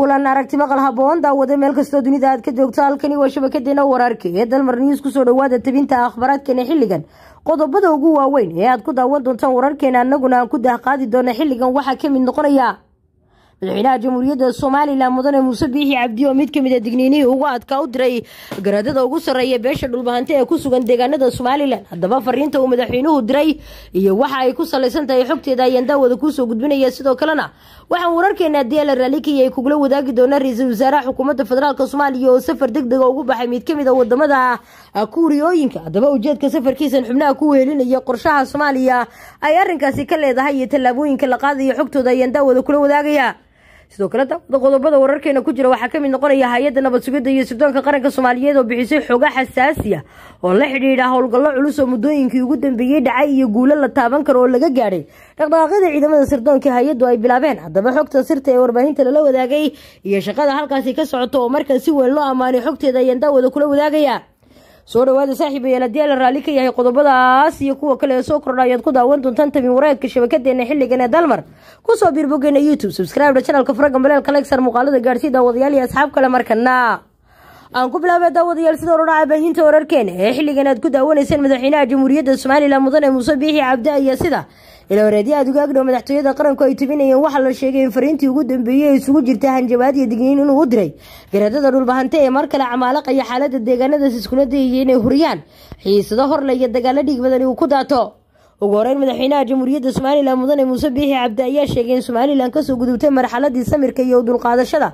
kulan aragti maqal haboon daawada meel kastoo dunida aad ka joogto halkani waa shabakadeena wararka ee dalmar news soo dhawaada tabinta akhbaaraadkeena xilligan qodobada ugu waaweyn ee aad ku daawan doontaan wararkeena annaguna aan ku daahqaadi doona xilligan waxaa ka mid noqonayaa madaxweynaha jamhuuriyadda somalilan mudane muuse biixi cabdi oo mid ka mid a ah digniinihii ugu adkaa u diray garaadada ugu sarreeya beesha dhulbahante ee ku sugan deegaanada somalilan haddaba fariinta uu madaxweynuhu diray iyo waxa ay ku salaysan tahay xogteeda ayaan daawada kuusoo gudbinaya sidoo kalena waxaan wararkeena dii ala raalikaya ay kugula wadaagi doonaan ra-iisul wasaaraha xukuumadda federaalk soomaaliya oo safar deg dega ugu baxay mid ka mid a ah wadamada kuuriyooyinka haddaba ujeedka safarkiisan xubnaha ku wehelinaya qorshaha soomaaliya ay arrinkaasi ka leedahay iyo tallaabooyinka la qaadaya xogtooda ayaan daawada kula wadaagaya sidoo kale qodobada wararkeena ku jira waxaa kamid noqonaya hay-adda nabad sugidda iyo sirdoonka qaranka soomaaliyeed oo bixisay xoga xasaasi ah oo la xidhiidha howlgallo culus oo muddooyinkii ugu dambeeyey dhacay iyo guulo la taaban karo oo laga gaadhay dhaqdhaqaaqyada ciidamada sirdoonka hay-addu ay bilaabeen haddaba xogta sirta ee warbaahinta lala wadaagay iyo shaqada halkaasi ka socoto oo markaa si weyn loo ammaanay xogteeda ayaan daawada kula wadaagayaa soo dhawaada saaxiibayaal haddii ala raalli ka yahay qodobadaas iyo kuwa kale ee soo kordha ayaad ku daawan doontaan tamim wareegka shabakadeena xilligan ee dalmar kusoo biirbogeena youtube subscribe janalka faraga maleelka legsar muuqaalada gaadhsii daawadayaal iyo asxaab kale markana aan ku bilaabay daawadayaal sida orodhaca baahinta wararkeena ee xilligan aad ku daawanayseen madaxweynaha jamhuuriyadda somalilan mudane muuse biixi cabdi ayaa sida ilawareedya adugaagdhow madaxtooyada qaranku ay tubinayeen waxaa la sheegay in fariintii ugu dambeeyey ay isugu jirtay hanjabaad iyo digniin inuu u diray garadada dhulbahante ee mar kale camaalaqaya xaalada deegaanadaas iskuna dayaya inay huriyaan xiisado horle iyo dagaalo dhiig badani uu ku daato ugu horeyn madaxweynaha jamhuuriyadda somalilan mudane muuse biixi cabdi ayaa sheegay in somalilan kasoo gudubtay marxaladii samirka iyo udulqaadashada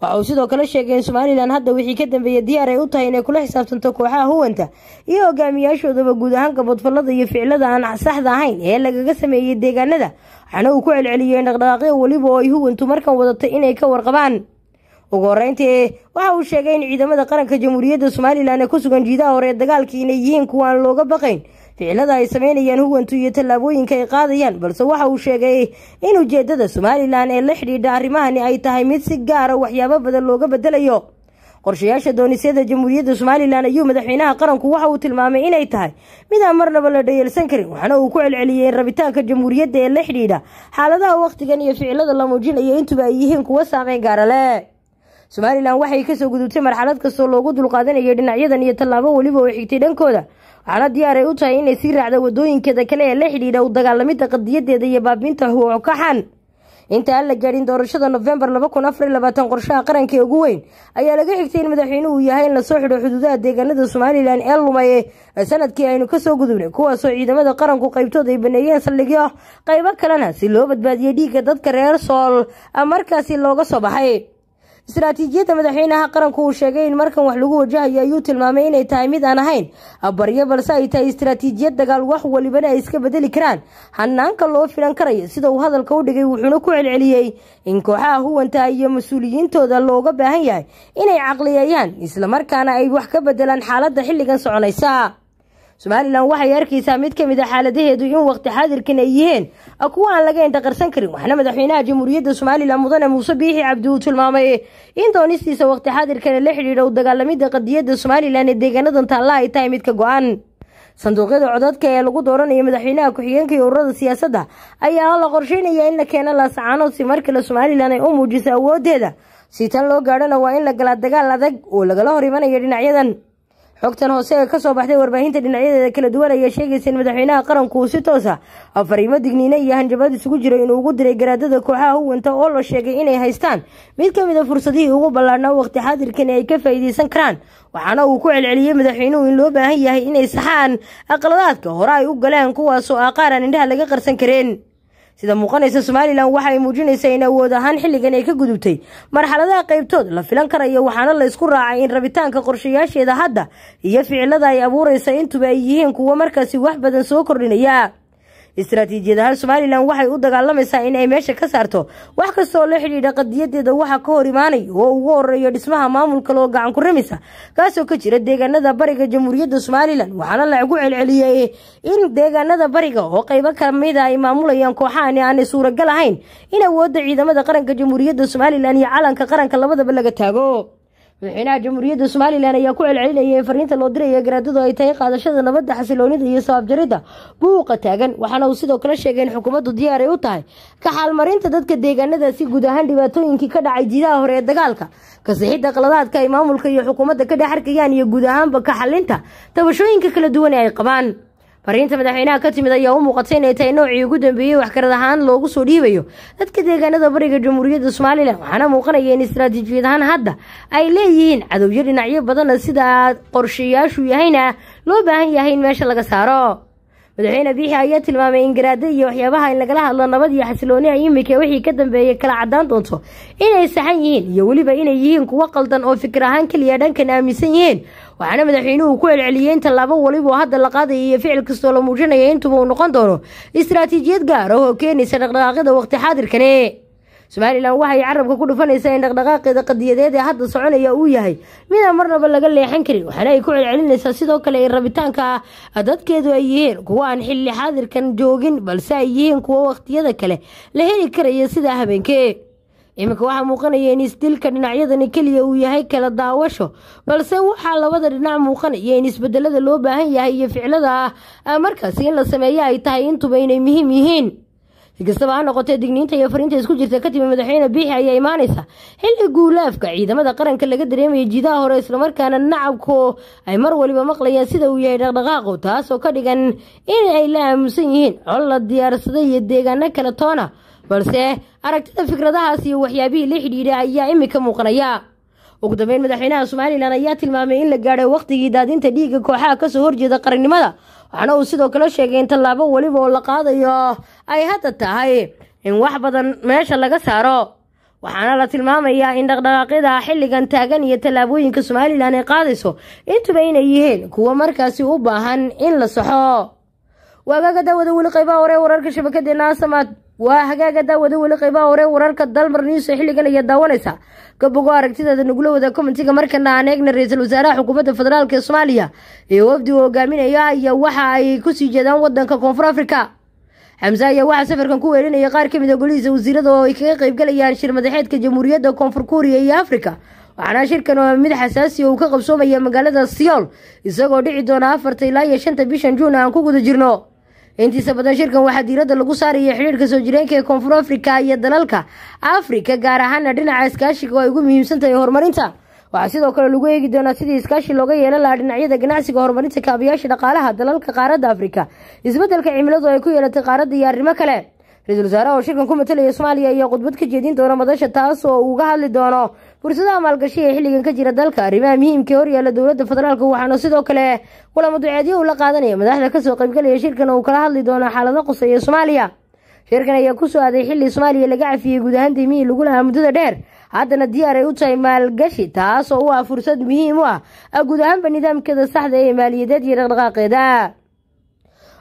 waxa uu sidoo kale sheegay in somalilan hadda wixii ka dambeeya diyaar ay u tahay inay kula xisaabtanto kooxaha huwanta iyo hogaamiyaashoodaba guud ahaan gabadfallada iyo ficilada aan saxda ahayn ee lagaga sameeyey deegaanada waxaana uu ku celceliyey dhaqdhaqaaqyo weliba oo ay huwantu markan wadatay inay ka warqabaan ugu horeyntii waxa uu sheegay in ciidamada qaranka jamhuuriyadda somalilan ee ku sugan jiidaha hore ee dagaalkii inay yihiin kuwaan looga baqayn ficilada ay sameynayaan huwantu iyo tallaabooyinka ay qaadayaan balse waxa uu sheegay in ujeedada somalilan ee la xidhiidha arrimahani ay tahay mid si gaara ah waxyaabo badan looga bedelayo qorshayaasha doonisyada jamhuuriyadda somalilan ayuu madaxweynaha qaranku waxa uu tilmaamay inay tahay mid aan marnaba la dhayalsan karin waxna uu ku celceliyey in rabitaanka jamhuuriyadda ee la xidhiidha xaaladaha wakhtigan iyo ficilada la muujinayo intuba ay yihiin kuwo saameyn gaara ah leh somalilan waxay kasoo gudubtay marxalad kastoo loogu dulqaadanayo dhinacyadan iyo tallaabo weliba oo xigtay dhankooda waxaana diyaar ay u tahay inay sii raacda wadooyinkeeda kale ee la xidhiidha u dagaalamida qadiyadeeda iyo baabiinta huwookaxan inta aan la gaadhin doorashada nofembar laba qorshaha qaranka ee ugu weyn ayaa laga xigtay in madaxweynuhu uu yahay in lasoo xidho xuduudaha deegaanada somalilan ee lumay sanadkii aynu kasoo gudubnay kuwaasoo ciidamada qaranku qaybtood ay baneeyeen saldhigyo qaybo kalena si loo badbaadiyey dhiigga dadka reer sool markaasi looga soo baxay istaraatiijiyadda madaxweynaha qaranku uu sheegay in markan wax lagu wajahayo ayuu tilmaamay inay tahay mid aan ahayn abaryo balse ay tahay istaraatiijiyad dagaal wax walibana ay iska bedeli karaan hanaanka loo filan karayo sida uu hadalka u dhigay wuxuuna ku celceliyey in kooxaha huwantaa iyo mas-uuliyiintooda looga baahan yahay inay caqliyeeyaan islamarkaana ay wax ka bedelaan xaaladda xilligan soconaysa somalilan waxay arkaysaa mid ka mid a ah xaaladaheedu in waqti xaadirkan ay yihiin kuwa aan laga indhaqarsan karin waxna madaxweynaha jamhuuriyadda somalilan mudane muuse biixi cabdi uu tilmaamay in doonistiisa waqti xaadirkana la xidhiidha u dagaalamida qadiyadda somalilan ee deegaanadan taalla ay tahay midka go-aan sanduuqyada codadka ee lagu dooranayo madaxweynaha ku-xigeenka iyo ururada siyaasadda ayaa la qorsheynaya in la keeno laasacaano si mar kale somalilan ay u muujiso awooddeeda si tan loo gaadhona waa in la galaa dagaal adag oo lagala hor imanayo dhinacyadan xogtan hoose ee soo baxday warbaahinta dhinacyadeeda kala duwan ayaa sheegaysa in madaxweynaha qaranku uu si toos ah afariimo digniine iyo hanjabaad isugu jiro inuu ugu diray garaadada kooxaha huwanta oo la sheegay inay haystaan mid ka mid a ah fursadihii ugu ballaadhnaa waqti xaadirkan ay ka faa'iidaysan karaan waxaana uu ku celceliyey madaxweynuhu in loo baahan yahay inay saxaan aqladaadka hore ay u galeen kuwaasoo aqaar indhaha laga qarsan kareen sida muuqanaysa somalilan waxa ay muujinaysaa in awood ahaan xilligan ay ka gudubtay marxaladaha qaybtood la filan karayo waxaana laysku raacay in rabitaanka qorshayaasheeda hadda iyo ficilada ay abuuraysa intuba ay yihiin kuwo markaasi wax badan soo kordhinaya istaraatiijiyadahaan somalilan waxay u dagaalamaysaa in ay meesha ka saarto wax kastaoo la xidhiidha qadiyadeeda waxaa ka hor imaanay oo ugu horeeyo dhismaha maamul kale oo gacan ku ramisa kaasoo ka jira deegaanada bariga jamhuuriyadda somalilan waxaana lagu celceliyay in deegaanada bariga oo qeybo kamida ah ay maamulayaan kooxahani aanay suuragal ahayn in awooda ciidamada qaranka jamhuuriyadda somalilan iyo calanka qaranka labadaba laga taago madaxweynaha jamhuuriyadda somalilan ayaa ku celcelinaya in fariinta loo diraya garaadadu ay tahay qaadashada nabadda xasiloonida iyo sabaabjaridda buuqa taagan waxaana uu sidoo kale sheegay in xukuumaddu ay u tahay ka xaalmarinta dadka deegaanadaasi guud ahaan dhibaatooyinkii ka dhacay jiidaha hore ee dagaalka kasixidda qaladaadka ay maamulka iyo xukuumadda ka dhex arkayaan iyo guud ahaanba ka xalinta tabashooyinka kala duwan ee ay qabaan fariinta madaxweynaha ka timid ayaa u muuqatay inay tahay noocii ugu dambeeyey waxgarad ahaan loogu soo dhiibayo dadka deegaanada bariga jamhuuriyadda somalilan waxaana muuqanaya in istaraatiijiyad ahaan hadda ay leeyihiin cadowyo dhinacyo badanna sida qorshayaashu yahayna loo baahan yahay in meesha laga saaro madaxweyne biixi ayaa tilmaamay in garaade iyo waxyaabaha in lagala hadlo nabad iyo xasilooniha imika wixii ka dambeeyay kala caddaan doonto inay saxan yihiin iyo weliba inay yihiin kuwo qaldan oo fikir ahaan keliya dhankan aaminsan yihiin waxaana madaxweynuhu ku celceliyey in tallaabo weliba hadda la qaadaya iyo ficil kastoo la muujinaya intuba uu noqon doono istaraatiijiyad gaara ah oo keenaysa dhaqdhaqaaqyada waqti xaadirkani somalilan waxay carabka ku dhufanaysaa in dhaqdhaqaaqeeda qadiyadeed ee hadda soconaya uu yahay midaan marnaba laga leexan karin waxaana ay ku celcelinaysaa sidoo kale in rabitaanka ah dadkeedu ay yihiin kuwo aan xilli xaadirkan joogin balse ay yihiin kuwo wakhtiyada kale la heli karaya sidaa habeenkee iminka waxaa muuqanaya in isdilka dhinacyadani keliya uu yahay kala daawasho balse waxaa labada dhinac muuqanaya in isbedelada loo baahan yahay iyo ficlada ah, ah markaasi in la sameeyo ay tahay intuba inay muhiim yihiin sikastaba ha noqotee digniinta iyo fariinta isku jirta katiba madaxweyne biixi ayaa imaanaysa xilli guulaafka ciidamada qaranka laga dareemayay jiidaha hore islamarkaana nacabku ay mar waliba maqlayaan sida uu yahay dhaqdhaqaaqu taasoo ka dhigan in ay la aamusan yihiin col la diyaarsaday iyo deegaano kale toona balse aragtida fikradahaas iyo waxyaabihii la xidhiidha ayaa iminka muuqanaya ugu dambeyn madaxweynaha somalilan ayaa tilmaamay in la gaadhay wakhtigii daadinta dhiigga kooxaha kasoo horjeeda qarannimada waxaana uu sidoo kale sheegay in tallaabo weliba oo la qaadayo ay hadda tahay in wax badan meesha laga saaro waxaana la tilmaamayaa in dhaqdhaqaaqyada xilligan taagan iyo tallaabooyinka somalilan ay qaadayso intuba inay yihiin kuwo markaasi u baahan in la saxo waagaaga daawada weli qaybaha hore wararka shabakadeena asamaad waa hagaaga daawada weli qaybaha hore wararka dalmar niiso xilligan ayaa daawanaysa kabogo aragtidaada nagula wada komentiga markana aan eegna ra-iisul wasaaraha xukuumadda federaalk ee soomaaliya ee wafdi uu hogaaminaya ayaa waxa ay kusii jeedaan wadanka koonfur afrika xamse ayaa waxaa safarkan ku weelinaya qaar kamid a ah golihiisa wasiirada oo ay kaga qaybgalayaan shir madaxeedka jamhuuriyadda koonfur kuuriya iyo africa waxaana shirkan oo mid xasaasi uu ka qabsoomaya magaalada siyool isagoo dhici doona afarta ilaa iyo shanta bishan juun aan ku guda jirno intiisa badan shirkan waxaa diiradda lagu saaraya xidhiirka soo jireenka ee koonfur afrika iyo dalalka afrika gaar ahaana dhinaca iskaashiga oo ay ugu muhiimsan tahay horumarinta waxaa sidoo kale lagu eegi doonaa sidii iskaashi looga yeelan lahaa dhinacyada ganacsiga horumarinta kaabayaasha dhaqaalaha dalalka qaaradda afrika isbeddelka cimiladu ay ku yeelatay qaaradda iyo arrimo kale ra-iisul wasaaraha oo shirkan ku matalaya soomaaliya ayaa khudbad ka jeedin doona madasha taas oo uga hadli doono fursadaha maalgashi ee xilligan ka jira dalka arrimaha muhiimka ee horyaala dowladda federaalk waxaana sidoo kale kulamo duceedyo uu la qaadanaya madaxda kasoo qaybgalaya shirkan uu kala hadli doono xaalada quseeya soomaaliya shirkan ayaa ku soo aaday xilli soomaaliya laga cafiyey guud ahaan deymihii lagu lahaa muddada dheer haddana diyaar ay u tahay maalgashi taas oo u ah fursad muhiim u ah guud ahaanba nidaamkeeda saxda ah ee maaliyadeed iyo dhaqdhaqaaqeeda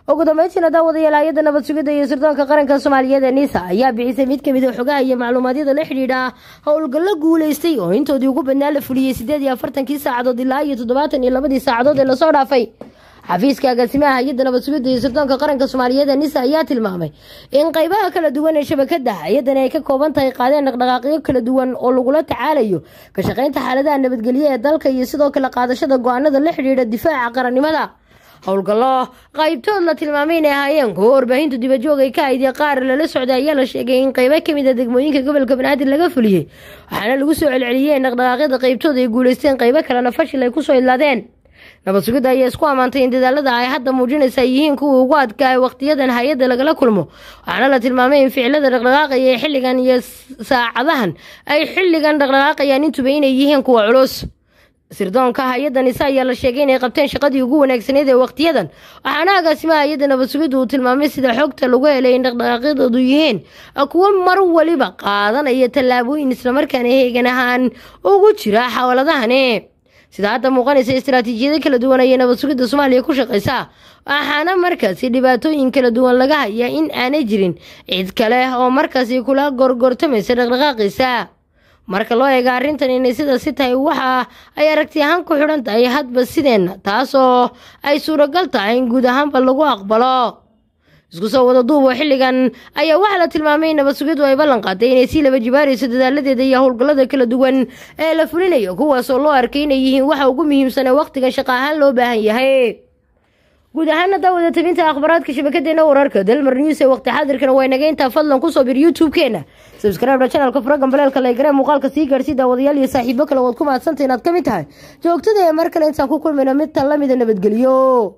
ugu dambeyntiina daawada hay-adda nabad sugidda iyo sirdoonka qaranka soomaaliyeed ee niisa ayaa bixisay mid kamid a ah xogaha iyo macluumaadyada la xidhiidha howlgallo guulaystay oo intoodii ugu badnaa la fuliyey sideed iyo afartankii saacadood ilaa iyo toddobaatan iyo labadii saacadood ee lasoo dhaafay xafiiska agaasimaha hay-adda nabad sugidda iyo sirdoonka qaranka soomaaliyeed ee nisa ayaa tilmaamay in qaybaha kala duwan ee shabakadda hay-addani ay ka kooban tahay qaadeen dhaqdhaqaaqyo kala duwan oo lagula tacaalayo ka shaqaynta xaaladaha nabadgelyo ee dalka iyo sidoo kale qaadashada go-aanada la xidhiidha difaaca qarannimada howlgallo qaybtood la tilmaamay inay ahaayeen kuwo warbaahintu dibajooga ay ka haydee qaar lala socda ayaa la sheegay in qaybo ka mid a ah degmooyinka gobolka banaadir laga fuliyey waxaana lagu soo celceliyeen dhaqdhaqaaqyada qaybtood ay guulaysteen qaybo kalena fashil ay kusoo idlaadeen nabad sugidda ayaa isku amaantay in dadaalada ay hadda muujinaysa ay yihiin kuwa ugu adkaaya ah wakhtiyadan hay-adda lagala kulmo waxaana la tilmaamay in ficilada dhaqdhaqaaqaya ee xilligan iyo saacadahan ay xilligan dhaqdhaqaaqayaan intuba inay yihiin kuwa culus sirdoonka hay-adda ah, nisa ayaa la sheegay inay qabteen shaqadii ugu wanaagsaneyd ee wakhtiyadan waxaana agaasima hay-adda nabad uu tilmaamay sida xogta lagu helay in dhaqdhaqaaqyadoodu yihiin kuwo mar waliba qaadanaya tallaabooyin islamarkaana heegan ahaan ugu jira xawaladahani sida hadda muuqanaysa istaraatiijiyado kala duwan ayay nabad sugidda soomaaliya ku shaqaysa waxaana markaasi dhibaatooyin kala duwan laga hayaa in aanay jirin cid kale oo markaasi kula gorgortamaysa dhaqdhaqaaqiisa marka loo eega arrintan inay sidaas i tahay waxa ah, ay aragti ahaan ku xidhan tahay hadba sideenna taasoo ay suuragal tahay in guud ahaanba lagu aqbalo isku soo wada duubo xilligan ayaa waxaa la tilmaamay in nabadsugiddu ay ballan qaaday inay sii laba jibaarayso dadaaladeeda iyo howlgallada kala duwan ee la fulinayo kuwaasoo loo arkay inay yihiin waxa ugu muhiimsanee wakhtigan shaqo ahaan loo baahan yahay guud ahaana daawada tabinta akhbaaraadka shabakadeena wararka delmar news ee waqti xaadirkana waa inaga intaa fadlan ku soo bir youtube-keena sabskribna janalka fura gambaleelka laygare muuqaalka sii gaadhsii daawadayaal iyo saaxiibo kale waad ku mahadsantay inaad ka mid tahay joogtada ee mar kale intaan ku kulmayna midtan lamida nabadgelyo